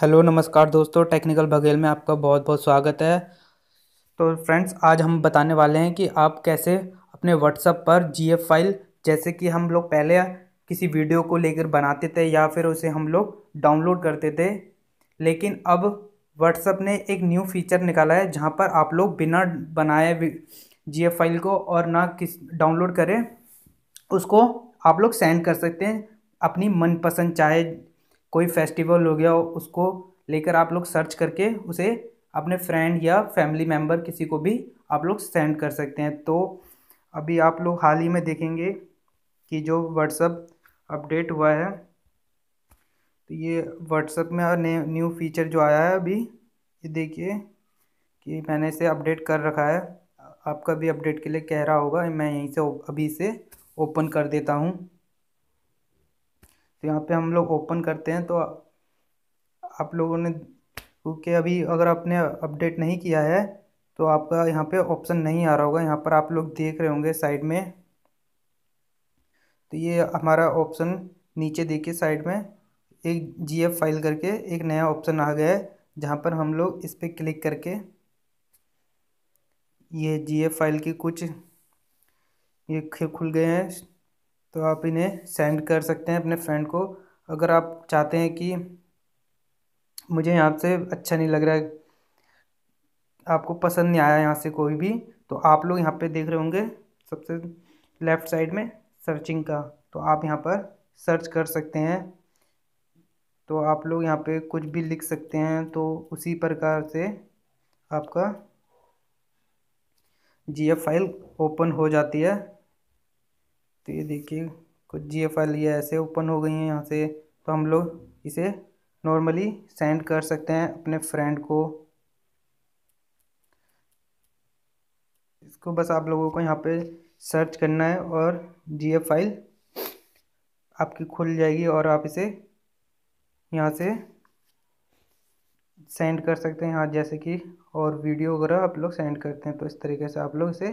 hello नमस्कार दोस्तों technical Baghel में आपका बहुत बहुत स्वागत है तो फ्रेंड्स आज हम बताने वाले हैं कि आप कैसे अपने व्हाट्सअप पर जी फाइल जैसे कि हम लोग पहले किसी वीडियो को लेकर बनाते थे या फिर उसे हम लोग डाउनलोड करते थे लेकिन अब व्हाट्सअप ने एक न्यू फीचर निकाला है जहाँ पर आप लोग बिना बनाए जी फाइल को और ना किस डाउनलोड करें उसको आप लोग सेंड कर सकते हैं अपनी मनपसंद चाहे कोई फेस्टिवल हो गया उसको लेकर आप लोग सर्च करके उसे अपने फ्रेंड या फैमिली मेम्बर किसी को भी आप लोग सेंड कर सकते हैं तो अभी आप लोग हाल ही में देखेंगे कि जो व्हाट्सअप अपडेट हुआ है तो ये व्हाट्सअप में न्यू फीचर जो आया है अभी ये देखिए कि मैंने इसे अपडेट कर रखा है आपका भी अपडेट के लिए कह रहा होगा मैं यहीं से अभी इसे ओपन कर देता हूँ तो यहाँ पे हम लोग ओपन करते हैं तो आप लोगों ने क्योंकि अभी अगर आपने अपडेट नहीं किया है तो आपका यहाँ पे ऑप्शन नहीं आ रहा होगा यहाँ पर आप लोग देख रहे होंगे साइड में तो ये हमारा ऑप्शन नीचे देखिए साइड में एक जी एफ फाइल करके एक नया ऑप्शन आ गया है जहाँ पर हम लोग इस पर क्लिक करके ये जी एफ फाइल की कुछ ये खुल गए हैं तो आप इन्हें सेंड कर सकते हैं अपने फ्रेंड को अगर आप चाहते हैं कि मुझे यहाँ से अच्छा नहीं लग रहा है आपको पसंद नहीं आया यहाँ से कोई भी तो आप लोग यहाँ पे देख रहे होंगे सबसे लेफ़्ट साइड में सर्चिंग का तो आप यहाँ पर सर्च कर सकते हैं तो आप लोग यहाँ पे कुछ भी लिख सकते हैं तो उसी प्रकार से आपका जी फाइल ओपन हो जाती है तो ये देखिए कुछ जी एफ आई ऐसे ओपन हो गई हैं यहाँ से तो हम लोग इसे नॉर्मली सेंड कर सकते हैं अपने फ्रेंड को इसको बस आप लोगों को यहाँ पे सर्च करना है और जी एफ फाइल आपकी खुल जाएगी और आप इसे यहाँ से सेंड कर सकते हैं यहाँ जैसे कि और वीडियो वगैरह आप लोग सेंड करते हैं तो इस तरीके से आप लोग इसे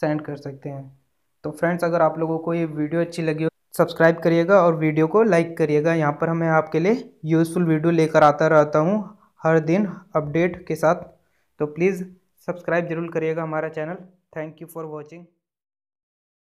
सेंड कर सकते हैं तो फ्रेंड्स अगर आप लोगों को ये वीडियो अच्छी लगी हो सब्सक्राइब करिएगा और वीडियो को लाइक करिएगा यहाँ पर मैं आपके लिए यूज़फुल वीडियो लेकर आता रहता हूँ हर दिन अपडेट के साथ तो प्लीज़ सब्सक्राइब जरूर करिएगा हमारा channel thank you for watching